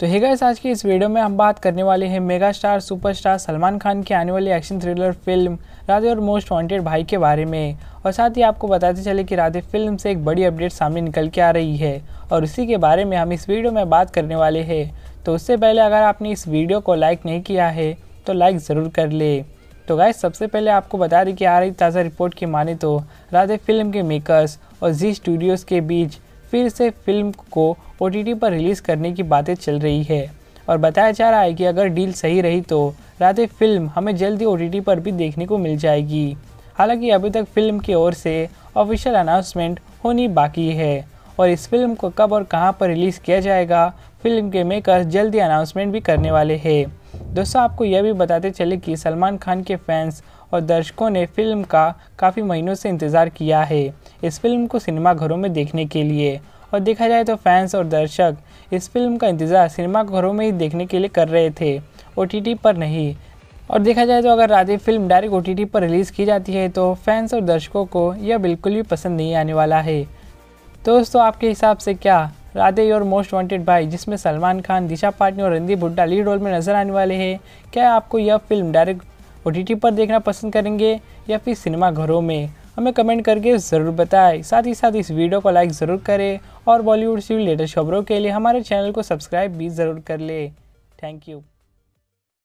तो hey guys आज की इस वीडियो में हम बात करने वाले हैं mega star superstar Salman Khan की आने वाली एक्शन थ्रिलर फिल्म राधे और मोस्ट वांटेड भाई के बारे में और साथ ही आपको बताते चले कि राधे फिल्म से एक बड़ी अपडेट सामने निकल के आ रही है और उसी के बारे में हम इस वीडियो में बात करने वाले हैं तो उससे पहले अगर आपने इस वीडियो को लाइक नहीं किया है तो लाइक ज़रूर कर ले तो गाय सबसे पहले आपको बता दें कि आ रही ताज़ा रिपोर्ट की माने तो राधे फिल्म के मेकर्स और जी स्टूडियोज़ के बीच फिर से फिल्म को ओ पर रिलीज़ करने की बातें चल रही है और बताया जा रहा है कि अगर डील सही रही तो राधे फिल्म हमें जल्दी ओ पर भी देखने को मिल जाएगी हालांकि अभी तक फिल्म की ओर से ऑफिशियल अनाउंसमेंट होनी बाकी है और इस फिल्म को कब और कहां पर रिलीज़ किया जाएगा फिल्म के मेकर्स जल्दी अनाउंसमेंट भी करने वाले हैं दोस्तों आपको यह भी बताते चले कि सलमान खान के फैंस और दर्शकों ने फिल्म का काफ़ी महीनों से इंतज़ार किया है इस फिल्म को सिनेमाघरों में देखने के लिए और देखा जाए तो फैंस और दर्शक इस फिल्म का इंतज़ार सिनेमाघरों में ही देखने के लिए कर रहे थे ओ पर नहीं और देखा जाए तो अगर राधे फिल्म डायरेक्ट ओ पर रिलीज़ की जाती है तो फैंस और दर्शकों को यह बिल्कुल भी पसंद नहीं आने वाला है दोस्तों आपके हिसाब से क्या राधे योर मोस्ट वांटेड भाई जिसमें सलमान खान दिशा पाटनी और रणदीप हुड्डा लीड रोल में नजर आने वाले हैं क्या आपको यह फिल्म डायरेक्ट ओ पर देखना पसंद करेंगे या फिर सिनेमाघरों में हमें कमेंट करके ज़रूर बताएं साथ ही साथ इस वीडियो को लाइक ज़रूर करें और बॉलीवुड से लेटेस्ट खबरों के लिए हमारे चैनल को सब्सक्राइब भी ज़रूर कर लें थैंक यू